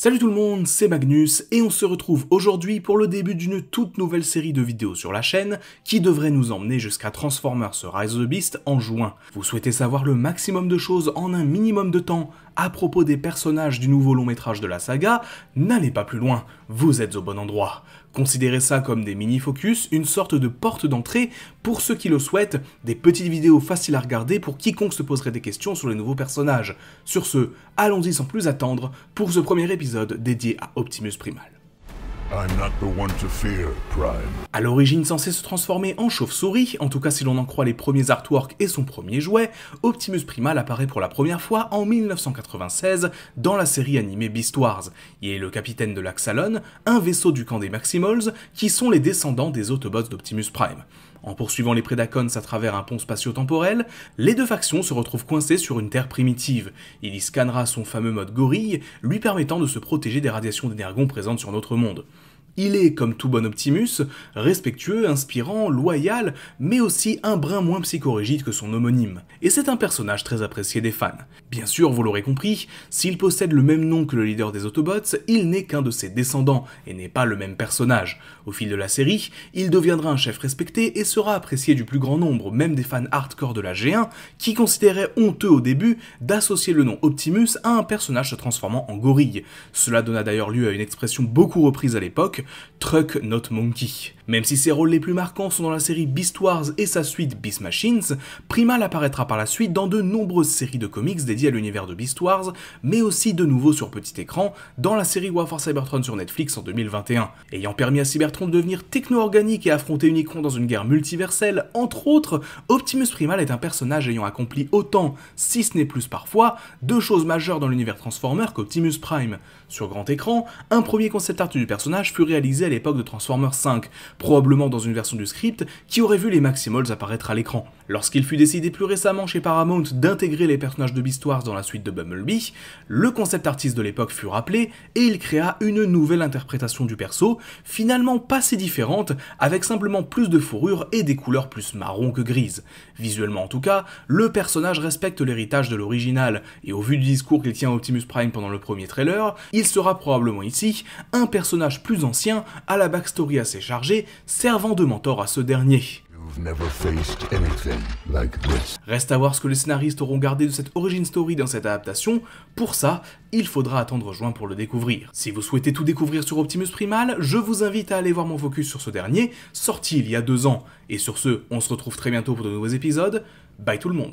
Salut tout le monde, c'est Magnus et on se retrouve aujourd'hui pour le début d'une toute nouvelle série de vidéos sur la chaîne qui devrait nous emmener jusqu'à Transformers Rise of the Beast en juin. Vous souhaitez savoir le maximum de choses en un minimum de temps à propos des personnages du nouveau long métrage de la saga N'allez pas plus loin, vous êtes au bon endroit. Considérez ça comme des mini-focus, une sorte de porte d'entrée pour ceux qui le souhaitent, des petites vidéos faciles à regarder pour quiconque se poserait des questions sur les nouveaux personnages. Sur ce, allons-y sans plus attendre pour ce premier épisode dédié à Optimus Primal. À l'origine censé se transformer en chauve-souris, en tout cas si l'on en croit les premiers artworks et son premier jouet, Optimus Primal apparaît pour la première fois en 1996 dans la série animée Beast Wars. Il est le capitaine de l'Axalon, un vaisseau du camp des Maximals, qui sont les descendants des Autobots d'Optimus Prime. En poursuivant les Predacons à travers un pont spatio-temporel, les deux factions se retrouvent coincées sur une terre primitive. Il y scannera son fameux mode gorille, lui permettant de se protéger des radiations d'énergon présentes sur notre monde. Il est, comme tout bon Optimus, respectueux, inspirant, loyal, mais aussi un brin moins psychorigide que son homonyme. Et c'est un personnage très apprécié des fans. Bien sûr, vous l'aurez compris, s'il possède le même nom que le leader des Autobots, il n'est qu'un de ses descendants et n'est pas le même personnage. Au fil de la série, il deviendra un chef respecté et sera apprécié du plus grand nombre, même des fans hardcore de la G1, qui considéraient honteux au début d'associer le nom Optimus à un personnage se transformant en gorille. Cela donna d'ailleurs lieu à une expression beaucoup reprise à l'époque, Truck Not Monkey. Même si ses rôles les plus marquants sont dans la série Beast Wars et sa suite Beast Machines, Primal apparaîtra par la suite dans de nombreuses séries de comics dédiées à l'univers de Beast Wars, mais aussi de nouveau sur petit écran dans la série War for Cybertron sur Netflix en 2021. Ayant permis à Cybertron de devenir techno-organique et affronter Unicron dans une guerre multiverselle, entre autres, Optimus Primal est un personnage ayant accompli autant, si ce n'est plus parfois, deux choses majeures dans l'univers Transformer qu'Optimus Prime. Sur grand écran, un premier concept art du personnage fut réalisé à l'époque de Transformers 5, probablement dans une version du script, qui aurait vu les Maximals apparaître à l'écran. Lorsqu'il fut décidé plus récemment chez Paramount d'intégrer les personnages de Beast dans la suite de Bumblebee, le concept artiste de l'époque fut rappelé et il créa une nouvelle interprétation du perso, finalement pas si différente, avec simplement plus de fourrure et des couleurs plus marron que grises. Visuellement en tout cas, le personnage respecte l'héritage de l'original, et au vu du discours qu'il tient Optimus Prime pendant le premier trailer, il sera probablement ici un personnage plus ancien, à la backstory assez chargée, servant de mentor à ce dernier like Reste à voir ce que les scénaristes auront gardé de cette origin story dans cette adaptation, pour ça, il faudra attendre juin pour le découvrir. Si vous souhaitez tout découvrir sur Optimus Primal, je vous invite à aller voir mon focus sur ce dernier, sorti il y a deux ans. Et sur ce, on se retrouve très bientôt pour de nouveaux épisodes. Bye tout le monde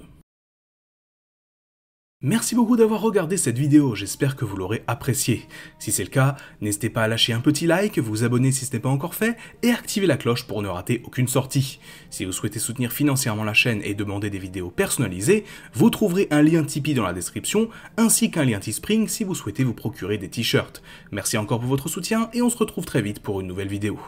Merci beaucoup d'avoir regardé cette vidéo, j'espère que vous l'aurez appréciée. Si c'est le cas, n'hésitez pas à lâcher un petit like, vous abonner si ce n'est pas encore fait, et activer la cloche pour ne rater aucune sortie. Si vous souhaitez soutenir financièrement la chaîne et demander des vidéos personnalisées, vous trouverez un lien Tipeee dans la description, ainsi qu'un lien Teespring si vous souhaitez vous procurer des t-shirts. Merci encore pour votre soutien, et on se retrouve très vite pour une nouvelle vidéo.